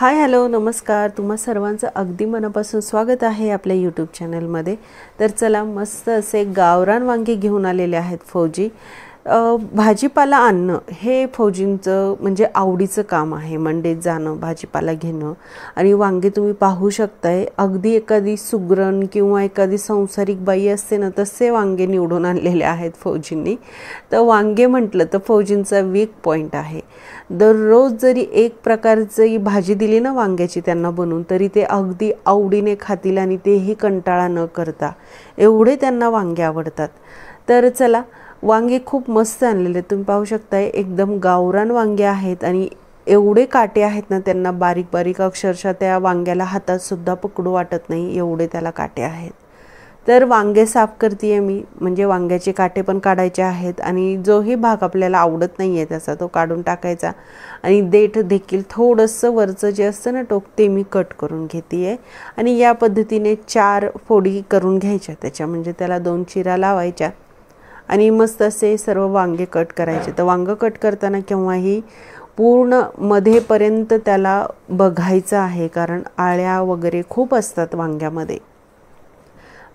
hi hello नमस्कार तुम्हा सर्वांचं अगदी मनापासून स्वागत आहे आपल्या यूट्यूब चॅनलमध्ये तर चला मस्त असे गावरान वांगे घेऊन आलेले आहेत फौजी भाजीपाला आणणं हे फौजींचं म्हणजे आवडीचं काम आहे मंडेत जाणं भाजीपाला घेणं आणि वांगे तुम्ही पाहू शकताय अगदी एखादी सुग्रण किंवा एखादी संसारिक बाई असते ना तसे वांगे निवडून आणलेले आहेत फौजींनी तर वांगे म्हटलं तर फौजींचा वीक पॉईंट आहे दररोज जरी एक प्रकारची भाजी दिली ना वांग्याची त्यांना बनवून तरी ते अगदी आवडीने खातील आणि तेही कंटाळा न करता एवढे त्यांना वांगे आवडतात तर चला वांगे खूप मस्त आणलेले तुम्ही पाहू शकताय एकदम गावरान वांगे आहेत आणि एवढे काटे आहेत ना त्यांना बारीक बारीक अक्षरशः त्या वांग्याला हातातसुद्धा पकडू वाटत नाही एवढे त्याला काटे आहेत तर वांगे साफ करते आहे मी म्हणजे वांग्याचे काटे पण काढायचे आहेत आणि जोही भाग आपल्याला आवडत नाही आहे त्याचा तो काढून टाकायचा आणि देठ देखील थोडंसं वरचं जे असतं ना टोक ते मी कट करून घेते आहे आणि या पद्धतीने चार फोडी करून घ्यायच्या त्याच्या म्हणजे त्याला दोन चिरा लावायच्या आणि मस्त असे सर्व वांगे कट करायचे तर वांगं कट करताना केव्हाही पूर्ण मध्येपर्यंत त्याला बघायचं आहे कारण आळ्या वगैरे खूप असतात वांग्यामध्ये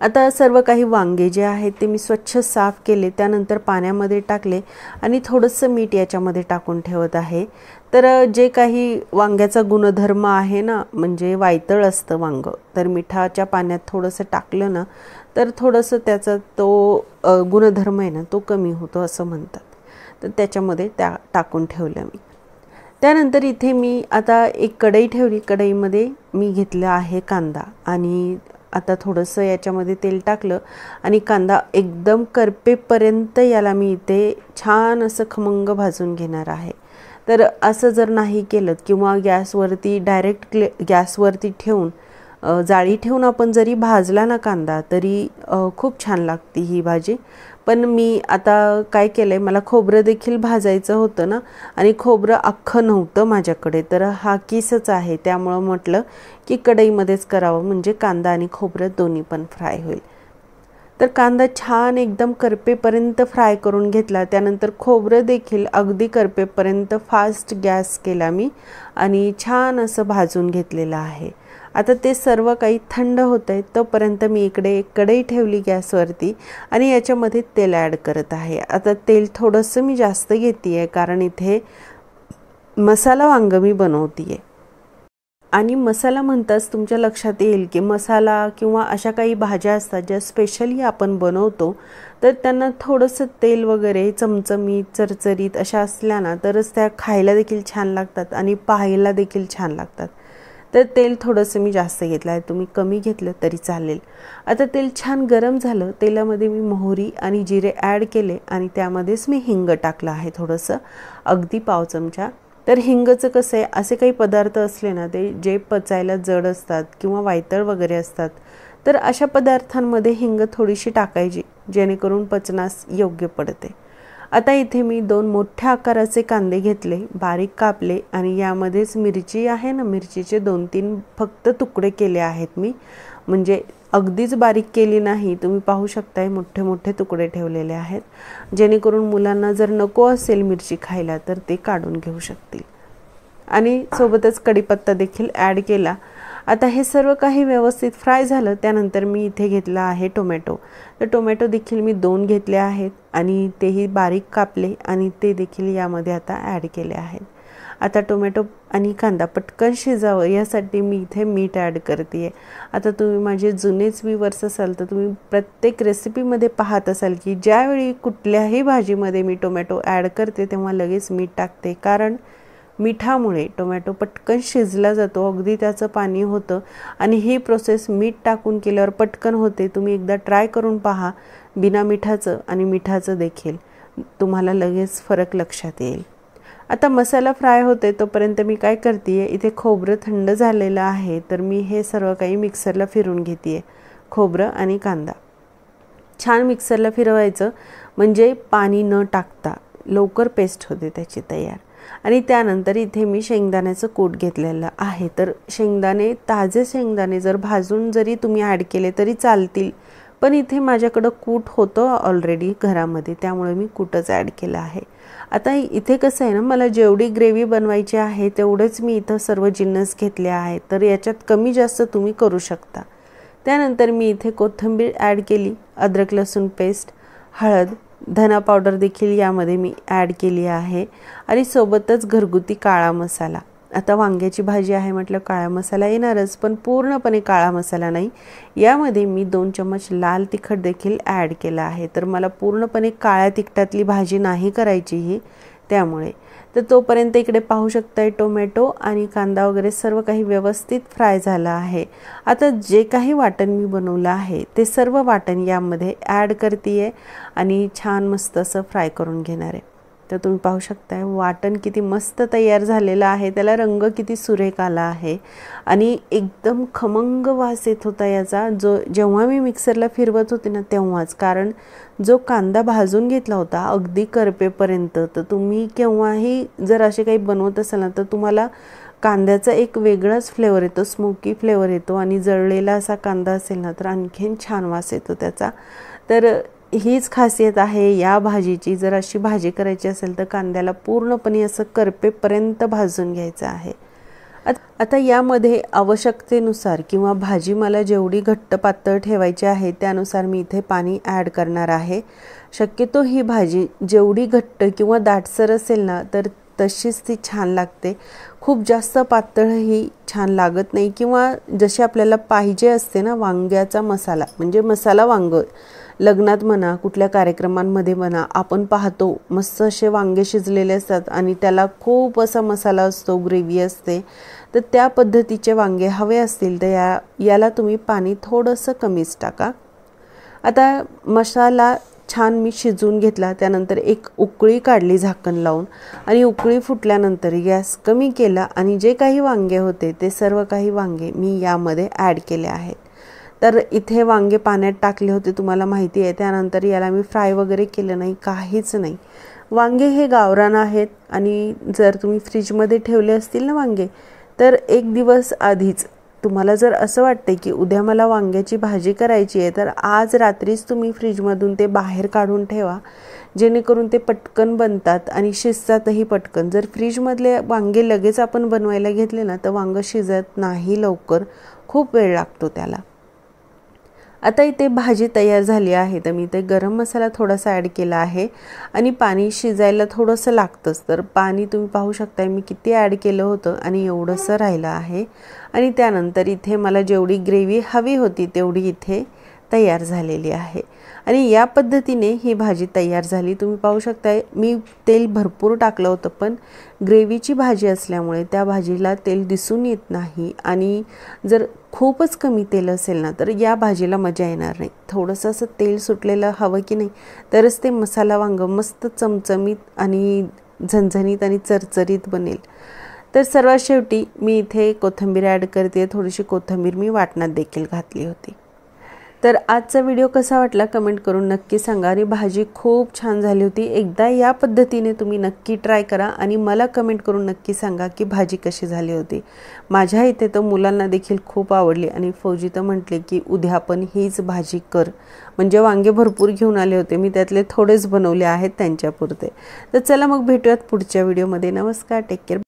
आता सर्व काही वांगे जे आहेत ते मी स्वच्छ साफ केले त्यानंतर पाण्यामध्ये टाकले आणि थोडंसं मीठ याच्यामध्ये टाकून ठेवत आहे तर जे काही वांग्याचा गुणधर्म आहे ना म्हणजे वायतळ असतं वांग तर मिठाच्या पाण्यात थोडंसं टाकलं ना तर थोडंसं त्याचा तो गुणधर्म आहे ना तो कमी होतो असं म्हणतात तर त्याच्यामध्ये त्या टाकून ठेवलं मी त्यानंतर इथे मी आता एक कढई ठेवली कढईमध्ये मी घेतलं आहे कांदा आणि आता थोडंसं याच्यामध्ये तेल टाकलं आणि कांदा एकदम करपेपर्यंत याला मी इथे छान असं खमंग भाजून घेणार आहे तर असं जर नाही केलं किंवा गॅसवरती डायरेक्ट क्ले गॅसवरती ठेवून जाळी ठेवून आपण जरी भाजला ना कांदा तरी खूप छान लागते ही भाजी पण मी आता काय केलं आहे मला खोबरं देखील भाजायचं होतं ना आणि खोबरं अख्खं नव्हतं माझ्याकडे तर हा किसच आहे त्यामुळं म्हटलं की कढईमध्येच करावं म्हणजे कांदा आणि खोबरं दोन्ही पण फ्राय होईल तर कांदा छान एकदम करपेपर्यंत फ्राय करून घेतला त्यानंतर खोबरं देखील अगदी करपेपर्यंत फास्ट गॅस केला मी आणि छान असं भाजून घेतलेलं आहे आता ते सर्व काही थंड होत आहे तोपर्यंत मी इकडे एक कढई ठेवली गॅसवरती आणि याच्यामध्ये तेल ॲड करत आहे आता तेल थोडंसं मी जास्त घेते आहे कारण इथे मसाला वांग मी बनवते आहे आणि मसाला म्हणताच तुमच्या लक्षात येईल की मसाला किंवा अशा काही भाज्या असतात ज्या स्पेशली आपण बनवतो तर त्यांना थोडंसं तेल वगैरे चमचमीत चरचरीत अशा असल्या ना तरच त्या खायला देखील छान लागतात आणि पाहायला देखील छान लागतात तर तेल थोडंसं मी जास्त घेतलं आहे तुम्ही कमी घेतलं तरी चालेल आता तेल छान गरम झालं तेलामध्ये मी मोहरी आणि जिरे ॲड केले आणि त्यामध्येच मी हिंग टाकलं आहे थोडंसं अगदी पाव चमचा तर हिंगचं कसं आहे असे काही पदार्थ असले ना ते जे पचायला जड असतात किंवा वायतळ वगैरे असतात तर अशा पदार्थांमध्ये हिंग थोडीशी टाकायची जेणेकरून पचनास योग्य पडते आता इथे मी दोन मोठ्या आकाराचे कांदे घेतले बारीक कापले आणि यामध्येच मिरची आहे ना मिरचीचे दोन तीन फक्त तुकडे केले आहेत मी म्हणजे अगदीच बारीक केली नाही तुम्ही पाहू शकताय मोठे मोठे तुकडे ठेवलेले आहेत जेणेकरून मुलांना जर नको असेल मिरची खायला तर ते काढून घेऊ शकतील आणि सोबतच कढीपत्ता देखील ॲड केला आता हे सर्व काही व्यवस्थित फ्राय झालं त्यानंतर मी इथे घेतला आहे टोमॅटो तर टोमॅटो देखील मी दोन घेतले आहेत आणि तेही बारीक कापले आणि ते देखील यामध्ये आता ॲड केले आहेत आता टोमॅटो आणि कांदा पटकन शिजावं यासाठी मी इथे मीठ ॲड करते आहे आता तुम्ही माझे जुनेच वर्ष असाल तर तुम्ही प्रत्येक रेसिपीमध्ये पाहत असाल की ज्यावेळी कुठल्याही भाजीमध्ये मी टोमॅटो ॲड करते तेव्हा लगेच मीठ टाकते कारण मिठामुळे टोमॅटो पटकन शिजला जातो अगदी त्याचं पाणी होतं आणि ही प्रोसेस मीठ टाकून केल्यावर पटकन होते तुम्ही एकदा ट्राय करून पहा बिना मिठाचं आणि मिठाचं देखील तुम्हाला लगेच फरक लक्षात येईल आता मसाला फ्राय होते तोपर्यंत मी काय करते आहे इथे खोबरं थंड झालेलं आहे तर मी हे सर्व काही मिक्सरला फिरून घेते आहे खोबरं आणि कांदा छान मिक्सरला फिरवायचं म्हणजे पाणी न टाकता लवकर पेस्ट होते त्याची तयार आणि त्यानंतर इथे मी शेंगदाण्याचं कूट घेतलेलं आहे तर शेंगदाणे ताजे शेंगदाणे जर भाजून जरी तुम्ही ॲड केले तरी चालतील पण इथे माझ्याकडं कूट होतं ऑलरेडी घरामध्ये त्यामुळे मी कूटच ॲड केलं आहे आता इथे कसं आहे ना मला जेवढी ग्रेव्ही बनवायची आहे तेवढंच मी इथं सर्व जिन्नस घेतले आहे तर याच्यात कमी जास्त तुम्ही करू शकता त्यानंतर मी इथे कोथिंबीर ॲड केली अद्रक लसूण पेस्ट हळद धना पावडर देखील यामध्ये मी ॲड केली आहे आणि सोबतच घरगुती काळा मसाला आता वांग्याची भाजी आहे म्हटलं काळा मसाला येणारच पण पूर्णपणे काळा मसाला नाही यामध्ये मी दोन चम्मच लाल तिखट देखील ॲड केला आहे तर मला पूर्णपणे काळ्या तिखटातली भाजी नाही करायची ही त्यामुळे तर तोपर्यंत इकडे पाहू शकताय टोमॅटो आणि कांदा वगैरे सर्व काही व्यवस्थित फ्राय झाला आहे आता जे काही वाटण मी बनवलं आहे ते सर्व वाटण यामध्ये ॲड करते आहे आणि छान मस्त असं फ्राय करून घेणार आहे तर तुम्ही पाहू शकताय वाटण किती मस्त तयार झालेलं आहे त्याला रंग किती सुरेख आला आहे आणि एकदम खमंग वास येत होता याचा जो जेव्हा मी मिक्सरला फिरवत होते ना तेव्हाच कारण जो कांदा भाजून घेतला होता अगदी करपेपर्यंत तर तुम्ही केव्हाही जर असे काही बनवत असाल ना तर तुम्हाला कांद्याचा एक वेगळाच फ्लेवर येतो स्मोकी फ्लेवर येतो आणि जळलेला असा कांदा असेल ना तर आणखीन छान वास येतो त्याचा तर हीच खासियत आहे या भाजीची जर अशी भाजी करायची असेल तर कांद्याला पूर्णपणे असं करपेपर्यंत भाजून घ्यायचं आहे आता यामध्ये आवश्यकतेनुसार किंवा भाजी मला जेवढी घट्ट पातळ ठेवायची आहे त्यानुसार मी इथे पाणी ॲड करणार आहे शक्यतो ही भाजी जेवढी घट्ट किंवा दाटसर असेल ना तर तशीच ती छान लागते खूप जास्त पातळही छान लागत नाही किंवा जशी आपल्याला पाहिजे असते ना वांग्याचा मसाला म्हणजे मसाला वांग लग्नात म्हणा कुठल्या कार्यक्रमांमध्ये म्हणा आपण पाहतो मस्त असे वांगे शिजलेले असतात आणि त्याला खूप असा मसाला असतो ग्रेव्ही असते तर त्या पद्धतीचे वांगे हवे असतील तर या याला तुम्ही पाणी थोडंसं कमीच टाका आता मसाला छान मी शिजवून घेतला त्यानंतर एक उकळी काढली झाकण लावून आणि उकळी फुटल्यानंतर गॅस कमी केला आणि जे काही वांगे होते ते सर्व काही वांगे मी यामध्ये ॲड केले आहेत तर इथे वांगे पाण्यात टाकले होते तुम्हाला माहिती आहे त्यानंतर याला मी फ्राय वगैरे केलं नाही काहीच नाही वांगे हे गावरान आहेत आणि जर तुम्ही फ्रीजमध्ये ठेवले असतील ना वांगे तर एक दिवस आधीच तुम्हाला जर असं वाटतंय की उद्या मला वांग्याची भाजी करायची आहे तर आज रात्रीच तुम्ही फ्रीजमधून ते बाहेर काढून ठेवा जेणेकरून ते पटकन बनतात आणि शिजतातही पटकन जर फ्रीजमधले वांगे लगेच आपण बनवायला घेतले ना तर वांगं शिजत नाही लवकर खूप वेळ लागतो त्याला आता इथे भाजी तयार झाली आहे तर मी इथे गरम मसाला थोडासा ॲड केला आहे आणि पाणी शिजायला थोडंसं लागतंच तर पाणी तुम्ही पाहू शकताय मी किती ॲड केलं होतं आणि एवढंसं राहिलं आहे आणि त्यानंतर इथे मला जेवढी ग्रेव्ही हवी होती तेवढी इथे तयार झालेली आहे आणि या पद्धतीने ही भाजी तयार झाली तुम्ही पाहू शकताय मी तेल भरपूर टाकलं होतं पण ग्रेव्हीची भाजी असल्यामुळे त्या भाजीला तेल दिसून येत नाही आणि जर खूपच कमी तेल असेल ना तर या भाजीला मजा येणार नाही थोडंसं असं तेल सुटलेलं हवं की नाही तरच ते मसाला वांगं मस्त चमचमीत आणि झणझणीत आणि चरचरीत बनेल तर सर्वात शेवटी मी इथे कोथिंबीर ॲड करते थोडीशी कोथिंबीर मी वाटणात देखील घातली होती तर आजचा व्हिडिओ कसा वाटला कमेंट करून नक्की सांगा आणि भाजी खूप छान झाली होती एकदा या पद्धतीने तुम्ही नक्की ट्राय करा आणि मला कमेंट करून नक्की सांगा की भाजी कशी झाली होती माझ्या इथे तर मुलांना देखील खूप आवडली आणि फौजी तर म्हटले की उद्या आपण हीच भाजी कर म्हणजे वांगे भरपूर घेऊन आले होते मी त्यातले थोडेच बनवले आहेत त्यांच्यापुरते तर चला मग भेटूयात पुढच्या व्हिडिओमध्ये नमस्कार टेक केअर